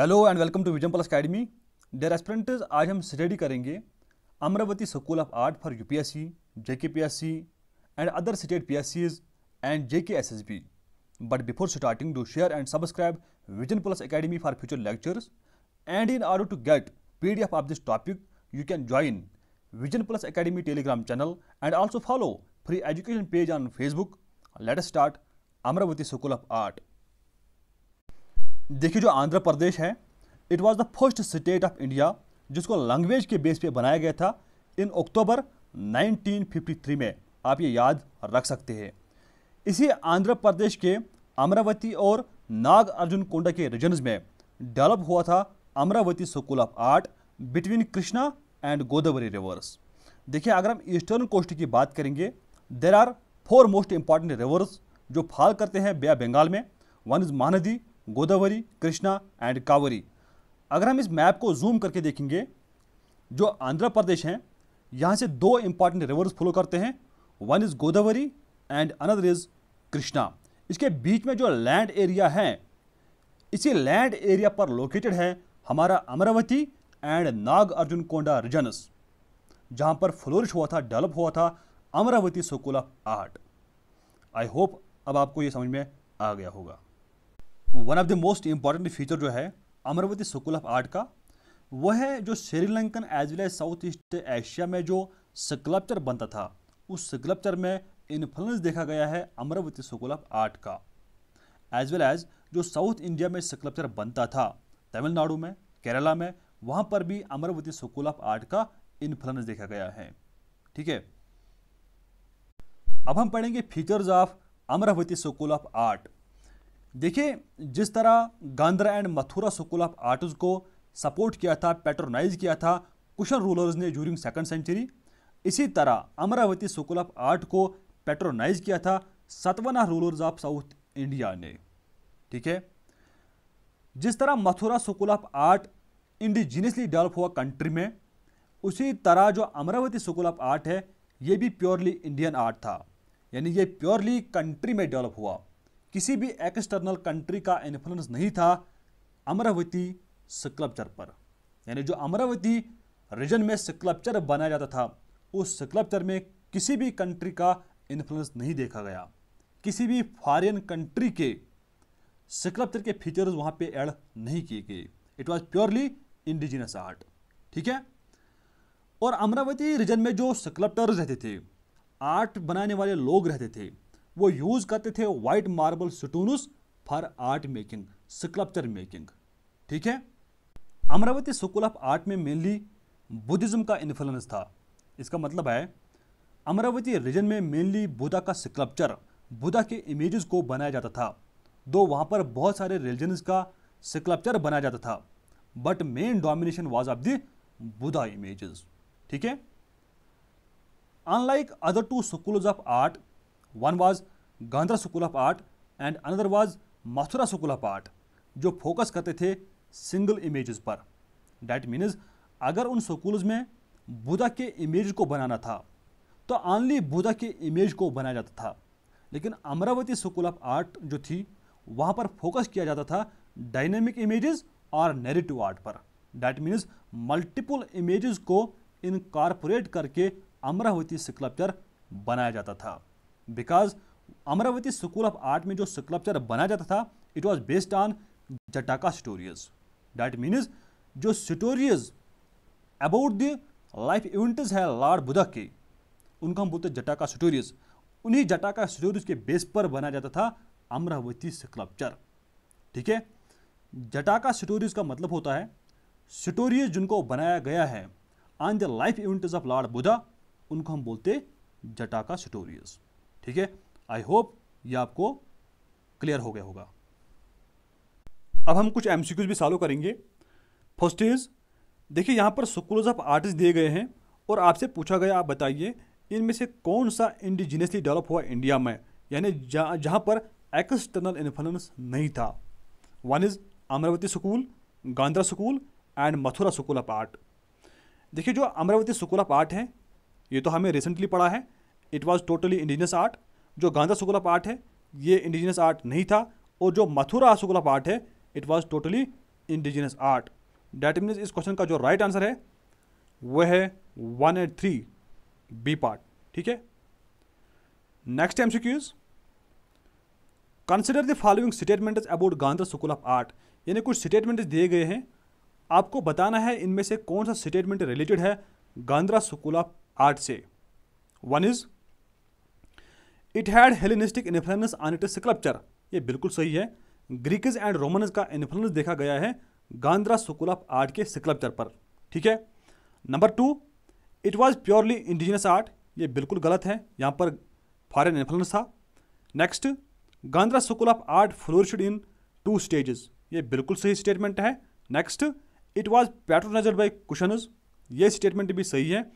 hello and welcome to Vision Plus Academy dear aspirants आज हम study करेंगे Amaravati school of art for UPSC JKPSC and other state P and JKSSB but before starting do share and subscribe Vision Plus Academy for future lectures and in order to get F of this topic you can join Vision Plus Academy Telegram channel and also follow free education page on Facebook let start Amaravati school of art देखिए जो आंध्र प्रदेश है it was the first state of India जिसको language के base पे बनाया गया था इन अक्टूबर 1953 में आप ये याद रख सकते हैं इसी आंध्र प्रदेश के अमरावती और नाग अर्जुन कोंडा के रीजन में डेवलप हुआ था Amaravati school of art between Krishna and Godavari rivers देखिए अगर हम ईस्टर्न कोस्ट की बात करेंगे there are four most important rivers जो फाल करते हैं बे बंगाल में one is Mahanadi Godavari Krishna and Kaveri अगर हम इस मैप को जूम करके देखेंगे जो आंध्र प्रदेश हैं यहाँ से दो इंपॉर्टेंट रिवर्स फ्लो करते हैं one is Godavari and another is Krishna इसके बीच में जो लैंड एरिया है इसी लैंड एरिया पर लोकेटेड है हमारा Amaravati and Nagarjunakonda regions जहाँ पर फ्लोरिश हुआ था डेवलप हुआ था Amaravati school of art I hope अब आपको ये समझ में आ गया होगा one of the most important feature जो है अमरावती स्कूल ऑफ आर्ट का वह है जो Sri Lankan as well as South East Asia में जो स्कल्पचर बनता था उस स्कल्पचर में इन्फ्लुएंस देखा गया है अमरावती स्कूल ऑफ आर्ट का एज वेल एज जो साउथ इंडिया में स्कल्पचर बनता था तमिलनाडु में केरला में वहाँ पर भी अमरावती स्कूल ऑफ आर्ट का इन्फ्लुएंस देखा गया है ठीक है अब हम पढ़ेंगे features of Amaravati school of art देखिए जिस तरह Gandhara and Mathura school of arts को सपोर्ट किया था पेट्रोनाइज़ किया था कुशन रूलर्स ने जूरिंग सेकंड सेंचुरी इसी तरह अमरावती स्कूल ऑफ आर्ट को पेट्रोनाइज़ किया था Satavahana rulers of South India ने ठीक है जिस तरह Mathura school of art indigenously develop हुआ कंट्री में उसी तरह जो अमरावती स्कूल ऑफ आर्ट है ये भी प्योरली इंडियन आर्ट था यानी ये प्योरली कंट्री में डेवलप हुआ किसी भी एक्सटर्नल कंट्री का इन्फ्लुएंस नहीं था अमरावती स्कल्पचर पर यानी जो अमरावती रीजन में स्कल्पचर बनाया जाता था उस स्कल्पचर में किसी भी कंट्री का इन्फ्लुएंस नहीं देखा गया किसी भी फॉरेन कंट्री के स्कल्पचर के फीचर्स वहाँ पे ऐड नहीं किए गए it was purely indigenous art ठीक है और अमरावती रीजन में जो स्कल्पटर्स रहते थे आर्ट बनाने वाले लोग रहते थे वो यूज़ करते थे white marble stones for art making sculpture making ठीक है अमरावती स्कूल ऑफ आर्ट में मेनली बुद्धिज़्म का इन्फ्लुएंस था इसका मतलब है अमरावती रीजन में मेनली बुद्धा का स्कल्पचर बुद्धा के इमेजेस को बनाया जाता था दो वहाँ पर बहुत सारे रिलीजन का स्कल्पचर बनाया जाता था but main domination was of the Buddha images ठीक है unlike other two school of art One was Gandhara School of Art and another was Mathura School of Art, जो फोकस करते थे सिंगल इमेजेस पर डैट मीन्स अगर उन schools में बुधा के इमेज को बनाना था तो ऑनली बुधा के इमेज को बनाया जाता था लेकिन अमरावती स्कूल ऑफ आर्ट जो थी वहाँ पर फोकस किया जाता था डायनेमिक इमेजेस और नेरेटिव आर्ट पर डैट मीन्स मल्टीपल इमेजेस को इनकारपोरेट करके अमरावती स्कल्पचर बनाया जाता था because Amaravati school of art में जो स्कल्पचर बनाया जाता था it was based on Jataka stories that means जो stories about the life events है लॉर्ड बुधा के उनको हम बोलते जटाका स्टोरीज उन्हीं जटाका स्टोरीज के बेस पर बनाया जाता था अमरावती स्कल्पचर ठीक है जटाका स्टोरीज का मतलब होता है स्टोरीज जिनको बनाया गया है on the life events of lord Buddha उनको हम बोलते जटाका स्टोरीज ठीक है आई होप ये आपको क्लियर हो गया होगा अब हम कुछ एम भी सॉल्व करेंगे फर्स्ट इज देखिए यहाँ पर स्कूल ऑफ आर्टिस्ट दिए गए हैं और आपसे पूछा गया आप बताइए इनमें से कौन सा इंडिजिनियसली डेवलप हुआ इंडिया में यानी जहाँ जहाँ पर एक्सटर्नल इन्फ्लुएंस नहीं था one is Amaravati school Gandhara school and Mathura school of art देखिए जो अमरावती स्कूल ऑफ आर्ट है ये तो हमें रिसेंटली पढ़ा है it was totally indigenous art जो गांधा सुगुलप आर्ट है ये इंडिजिनस आर्ट नहीं था और जो मथुरा सुगुलप आर्ट है it was totally indigenous art that means इस क्वेश्चन का जो राइट right आंसर है वह है one and three B part ठीक है next M C Qs consider the following statement about Gandhara school of art यानी कुछ स्टेटमेंट दिए गए हैं आपको बताना है इनमें से कौन सा स्टेटमेंट रिलेटेड है गांधरा स्कूल ऑफ आर्ट से one is it had Hellenistic influence on it sculpture ये बिल्कुल सही है ग्रीकज एंड रोमनज का इन्फ्लुएंस देखा गया है गांद्रा स्कूल ऑफ आर्ट के स्कल्पचर पर ठीक है number two it was purely indigenous art ये बिल्कुल गलत है यहाँ पर फॉरन इन्फ्लुएंस था next Gandhara school of art flourished in two stages ये बिल्कुल सही स्टेटमेंट है next it was patronize by question ये स्टेटमेंट भी सही है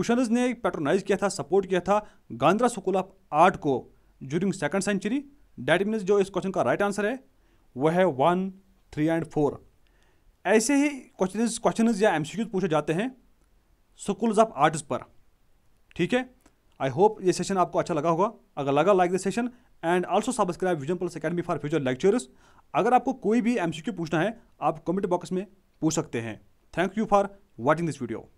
कुशनज ने पेट्रोनाइज किया था सपोर्ट किया था गांधरा स्कूल ऑफ आर्ट को during second century that means जो इस क्वेश्चन का राइट आंसर है वह है वन थ्री एंड फोर ऐसे ही क्वेश्चन क्वेश्चन या एम पूछे जाते हैं स्कूल्स ऑफ आर्ट्स पर ठीक है आई होप ये सेशन आपको अच्छा लगा होगा अगर लगा like the session and also subscribe Vision Plus Academy for future lectures अगर आपको कोई भी एम पूछना है आप कमेंट बॉक्स में पूछ सकते हैं thank you for watching this video